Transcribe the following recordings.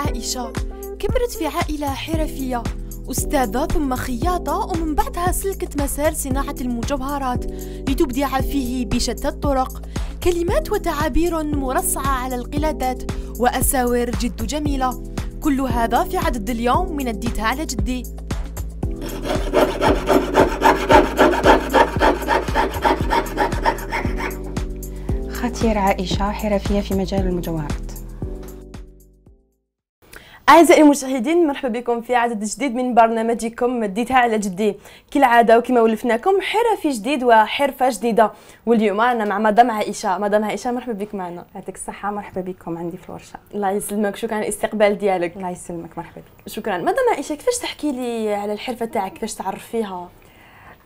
عائشة كبرت في عائلة حرفية أستاذة ثم خياطة ومن بعدها سلكت مسار صناعة المجوهرات لتبدع فيه بشتى الطرق كلمات وتعابير مرصعة على القلادات وأساور جد جميلة كل هذا في عدد اليوم من الديتها على جدي خطير عائشة حرفية في مجال المجوهرات أعزائي المشاهدين مرحبا بكم في عدد جديد من برنامجكم ديتها على جدي كالعادة وكما ولفناكم حرفي جديد وحرفة جديدة واليوم أنا مع مدام عائشة مدام عائشة مرحبا بك معنا يعطيك الصحة مرحبا بكم عندي في الورشة الله يسلمك شكرا على الاستقبال ديالك الله يسلمك مرحبا بك شكرا مدام عائشة كيفاش تحكي لي على الحرفة تاعك كيفاش تعرف فيها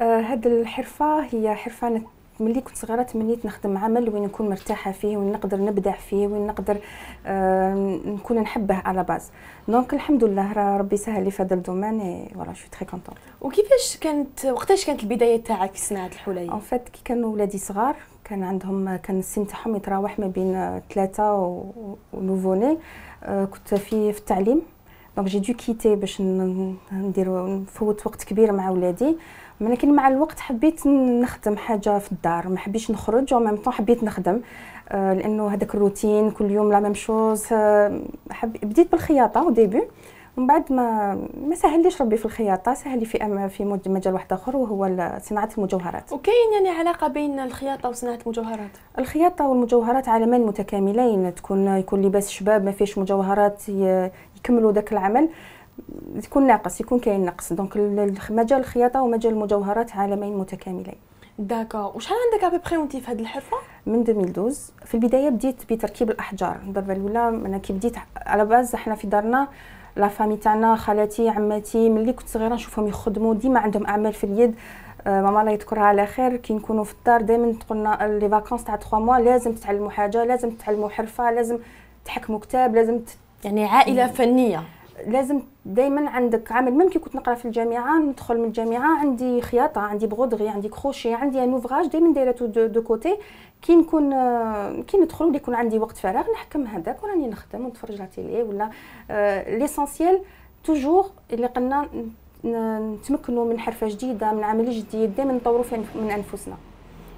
آه، هاد الحرفة هي حرفة ملي كنت صغيره تمنيت نخدم عمل وين نكون مرتاحه فيه وين نقدر نبدع فيه وين نقدر آه نكون نحبه على باز دونك الحمد لله راه ربي سهل لي في هذا الدومين فوالا شو تخي كونتون وكيفاش كانت وقتاش كانت البدايه تاعك في صناعه الحلي اون فات كي كانوا ولادي صغار كان عندهم كان السن تاعهم يتراوح ما بين ثلاثة ونوفوني آه كنت في في التعليم دونك جي دو كيتي باش ندير نفوت وقت كبير مع ولادي ولكن مع الوقت حبيت نخدم حاجه في الدار ما حبيتش نخرج وميم ميم حبيت نخدم آه، لانه هذاك الروتين كل يوم لا ميم شوز آه، بديت بالخياطه او ديبي ومن بعد ما ما سهلليش ربي في الخياطه سهل لي في أم في مجال واحد اخر وهو صناعه المجوهرات وكاين يعني علاقه بين الخياطه وصناعه المجوهرات الخياطه والمجوهرات عالمان متكاملين تكون يكون لباس شباب ما فيهش مجوهرات يكملوا ذاك العمل يكون ناقص يكون كاين نقص دونك مجال الخياطه ومجال المجوهرات عالمين متكاملين داكا وشحال عندك ابي بري وانت في هذه الحرفه من 2012 في البدايه بديت بتركيب الاحجار دابا الاولى انا كي بديت على باز احنا في دارنا لا فامي تاعنا خالاتي عماتي ملي كنت صغيره نشوفهم يخدموا ديما عندهم اعمال في اليد آه ماما الله يذكرها على خير كي نكونوا في الدار دائما تقولنا آه، لي فاكونس تاع 3 موا لازم تتعلموا حاجه لازم تتعلموا حرفه لازم تحكموا كتاب لازم يعني عائله فنيه لازم دائما عندك عمل ممكن كنت نقرا في الجامعه ندخل من الجامعه عندي خياطه عندي بغودغي عندي كروشي عندي ان اوفراج دائما دايره دو, دو كوتي كي نكون كي ندخل ولا يكون عندي وقت فراغ نحكم هذاك وراني نخدم ونتفرج على تيلي ولا ليسونسييل ليسونسيال توجور اللي قلنا نتمكنوا من حرفه جديده من عمل جديد دائما نطوروا من انفسنا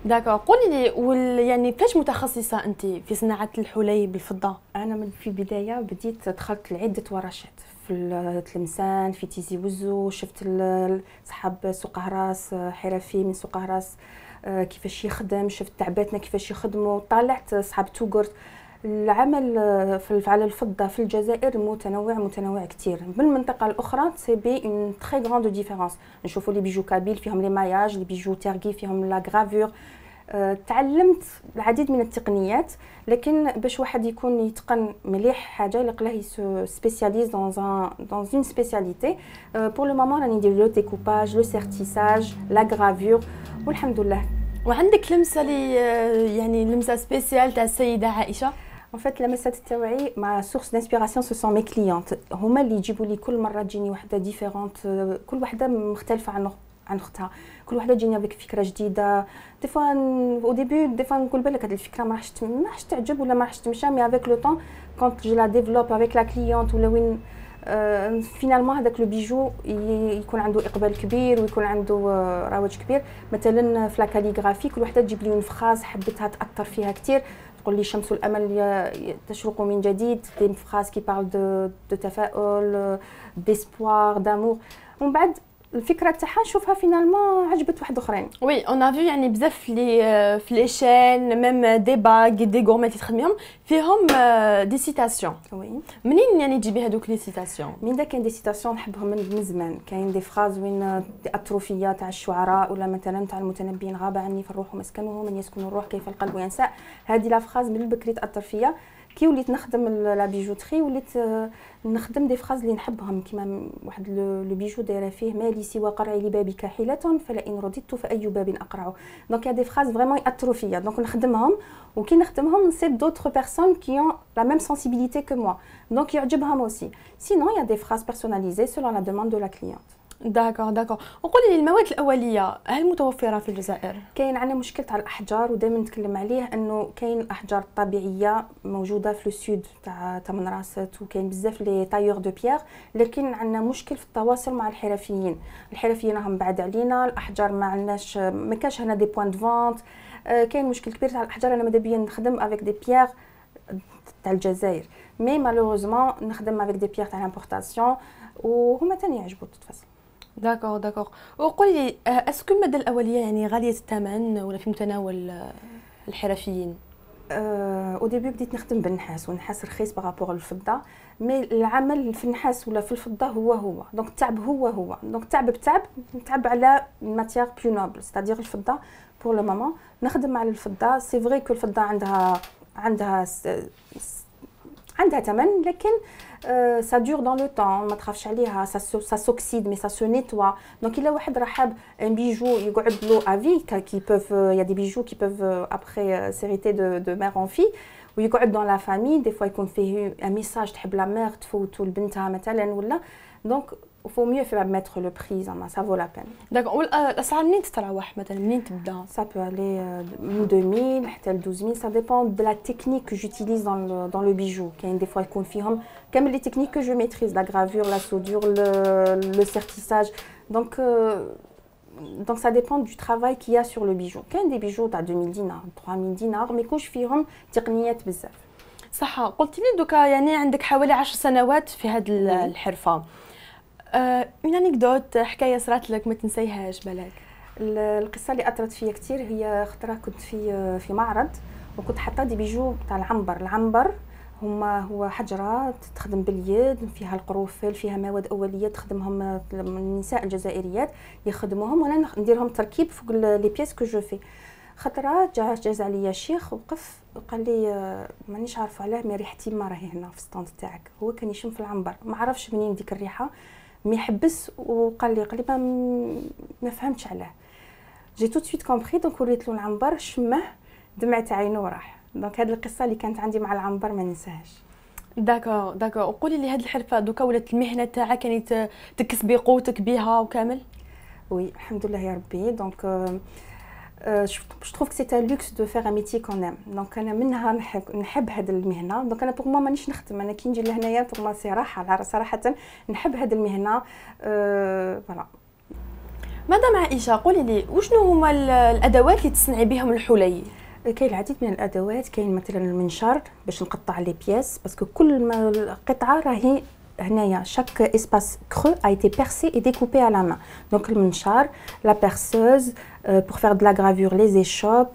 داكوغ قولي لي وال يعني كاش متخصصه انت في صناعه الحلي بالفضه انا من في البدايه بديت دخلت لعده ورشات في تلمسان في تيزي وزو شفت صحاب سوق هراس حرفي من سوق هراس آه، كيفاش يخدم شفت تعباتنا كيفاش يخدموا طالعت صحاب توغرت العمل آه، في على الفضه في الجزائر متنوع متنوع كثير من المنطقة الأخرى سي بي اون تري دو ديفيرونس نشوفوا لي بيجو كابيل فيهم لي ماياج لي بيجو تيرغي فيهم لا غرافور آه، تعلمت العديد من التقنيات لكن باش واحد يكون يتقن مليح حاجه اللي قلاه سبيسياليز دون ان دون اون سبيسياليتي بور لو مومون راني ندير لو ديكوباج لو سيرتيساج لا غرافور والحمد لله وعندك لمسه لي آه، يعني لمسه سبيسيال تاع السيده عائشه اون فيت اللمسات تاوعي مع سورس دانسبيراسيون سو سون مي كليونت هما اللي يجيبوا كل مره تجيني وحده ديفيرونت كل وحده مختلفه عن عن اختها كل وحده تجيني بك فكره جديده دي فوا او ديبي دي فوا نقول بالك هذه الفكره ما راحش ما راحش تعجب ولا ما راحش تمشى مي افيك لو طون كونت جي لا ديفلوب افيك لا كليونت ولا وين فينالمون هذاك لو بيجو يكون عنده اقبال كبير ويكون عنده رواج كبير مثلا في لا كاليغرافي كل وحده تجيب لي اون فراز حبيتها تاثر فيها كثير Les chambesules, qui chambesules, de chambesules, d'espoir, d'amour. الفكره تاعها نشوفها فينالمون عجبت واحد اخرين وي اون افي يعني بزاف لي في لي شين ميم دي باغ دي غورمي تخدميهم فيهم دي سيتاسيون وي منين يعني تجيبي هذوك لي سيتاسيون من داك كاين دي سيتاسيون نحبهم من زمان كاين دي فراز وين اتروفيه تاع الشعراء ولا مثلا تاع المتنبيين غاب عني فالروح مسكنه من يسكن الروح كيف القلب ينسى هذه لا فراز من بكري تاثر فيا كي وليت نخدم لا بيجوتري وليت آه، نخدم دي فراز اللي نحبهم كيما واحد لو بيجو دايره فيه مالي سوى قرعي لبابك حيله فلئن رددت فاي باب اقرع دونك يا دي فراز فريمون ياثروا فيا دونك نخدمهم وكي نخدمهم نسيب دوطخ بيرسون كي اون لا ميم سنسيبيليتي كو موا دونك يعجبهم اوسي سينو يا دي فراز بيرسوناليزي سولون لا دوموند دو لا كليونت داكور داكور وقولي لي المواد الاوليه هل متوفره في الجزائر كاين عندنا مشكل تاع الاحجار ودائما نتكلم عليه انه كاين الاحجار الطبيعيه موجوده في السود تاع تمن راست وكاين بزاف لي تايور دو بيير لكن عندنا مشكل في التواصل مع الحرفيين الحرفيين راهم بعد علينا الاحجار ما عندناش ما كانش هنا دي بوين دو فونت كاين مشكل كبير تاع الاحجار انا مادابيا نخدم افيك دي بيير تاع الجزائر مي مالوروزمون نخدم افيك دي بيير تاع لامبورطاسيون وهما تاني يعجبو تتفصل داكور داكور وقل لي اسكو آه، الماده الاوليه يعني غاليه الثمن ولا في متناول آه، الحرفيين او آه، ديبي بديت نخدم بالنحاس والنحاس رخيص بارابور للفضه مي العمل في النحاس ولا في الفضه هو هو دونك التعب هو هو دونك التعب بتعب نتعب على ماتيير بيو نوبل ستادير الفضه بور لو مومون نخدم على الفضه سي فغي كو الفضه عندها عندها ça dure dans le temps ça s'oxyde mais ça se nettoie donc euh، il y a des bijoux qui peuvent euh، après euh، s'arrêter de mère en fille ou il y a dans la famille des fois ils confient un message tu a la mère tfouto la bintha مثلا ولا donc il faut mieux mettre le prix en main, ça vaut la peine d'accord Et asar nint trawah مثلا ça peut aller au 2000 12 000. ça dépend de la technique que j'utilise dans le bijou Il y a des fois ils confient comme les techniques que je maîtrise la gravure la soudure le sertissage euh, donc ça dépend du travail qu'il y a sur le bijou كاين دي بيجو تاع 2000 dinars, 3000 dinars, mais دينار ما يكونش فيهم تقنيات بزاف صح قلت لي دوكا يعني عندك حوالي 10 سنوات في هاد الحرفه اون آه انيكدوت حكايه صرات لك ما تنسيهاش بالك القصه اللي اثرت فيا كثير هي خطره كنت في آه، في معرض وكنت حاطه دي بيجو تاع العنبر العنبر هما هو حجره تخدم باليد فيها القروفل فيها مواد اوليه تخدمهم النساء الجزائريات يخدموهم وانا نديرهم تركيب فوق لي بيس كو جو في خطره جا جاز عليا شيخ وقف وقال لي مانيش عارفه علاه مي ريحتي ما راهي هنا في الستاند تاعك هو كان يشم في العنبر ما عرفش منين ديك الريحه مي حبس وقال لي قال لي ما فهمتش علاه جي تو سويت كومبخي دونك وريت له العنبر شمه دمعت عينه وراح دونك هذه القصه اللي كانت عندي مع العنبر ما ننساهاش داكور داكور وقولي لي هذه الحرفه دوكا ولات المهنه تاعك كانت تكسبي قوتك بها وكامل وي الحمد لله يا ربي دونك آه، آه، je trouve que c'est un لوكس دو faire اميتي كون qu'on دونك انا منها نحب نحب هاد المهنه دونك انا بوغ ما مانيش نخدم انا كي نجي لهنايا بوغ ما سي راحه صراحه نحب هاد المهنه فوالا آه، مدام عائشه قولي لي وشنو هما الادوات اللي تصنعي بهم الحلي كاين العديد من الادوات كاين مثلا المنشار باش نقطع لي بياس باسكو كل ما القطعه راهي هنايا شاك اسباس كرو اي تي بيرسي اي ديكوبي على la دونك المنشار لا بيرسوز euh، pour faire de la gravure les échoppes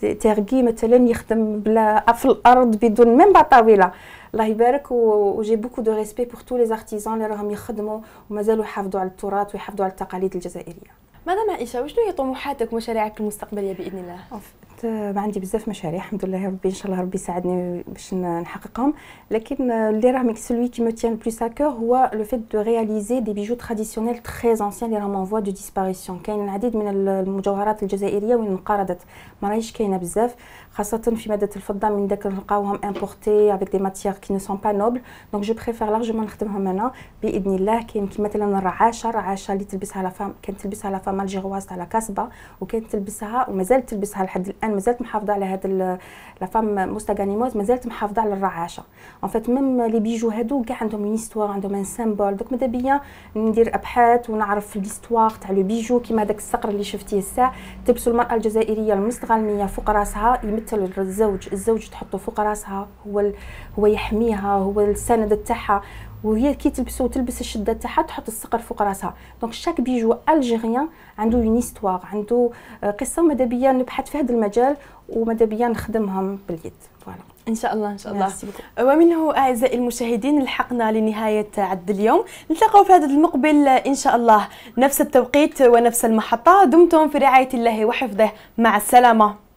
تيرغي مثلا يخدم بلا في الارض بدون ميم بطاوله الله يبارك وجي بوكو دو ريسبي بور تو لي زارتيزان اللي راهم يخدموا ومازالوا يحافظوا على التراث ويحافظوا على التقاليد الجزائريه مدام عائشه وشنو هي طموحاتك ومشاريعك المستقبليه باذن الله ما آه، عندي بزاف مشاريع الحمد لله ربي ان شاء الله ربي يساعدني باش نحققهم لكن آه، اللي راه celui qui كي مو تيان بلوس اكور هو لو فيت دو رياليزي دي بيجو تراديسيونيل تري انسيان اللي راهم ان فوا دو ديسباريسيون كاين العديد من المجوهرات الجزائريه وين انقرضت ما راهيش كاينه بزاف خاصه في ماده الفضه من داك نلقاوهم امبورتي افيك دي ماتيير كي نو سون با نوبل دونك جو بريفير لارجمون نخدمهم انا باذن الله كاين مثلا الرعاشه الرعاشه اللي تلبسها لا فام كانت تلبسها لا فام الجيغواز تاع لا كاسبا وكانت تلبسها ومازال تلبسها لحد الان انا مازالت محافظه على هذا لا فام موستاغانيموز مازالت محافظه على الرعاشه اون فيت ميم لي بيجو هادو كاع عندهم اون استوار عندهم ان سيمبول دوك ماذا بيا ندير ابحاث ونعرف ليستوار تاع لو بيجو كيما داك الصقر اللي شفتيه الساع تلبسو المراه الجزائريه المستغلميه فوق راسها يمثل الزوج الزوج تحطه فوق راسها هو هو يحميها هو السند تاعها وهي كي تلبسو تلبس الشده تاعها تحط الصقر فوق راسها دونك شاك بيجو الجيريان عنده اون استوار عنده آه، قصه ماذا بيا نبحث في هذا المجال وماذا بيا نخدمهم باليد فوالا ان شاء الله ان شاء الله آه، ومنه اعزائي المشاهدين لحقنا لنهايه عد اليوم نلتقوا في هذا المقبل ان شاء الله نفس التوقيت ونفس المحطه دمتم في رعايه الله وحفظه مع السلامه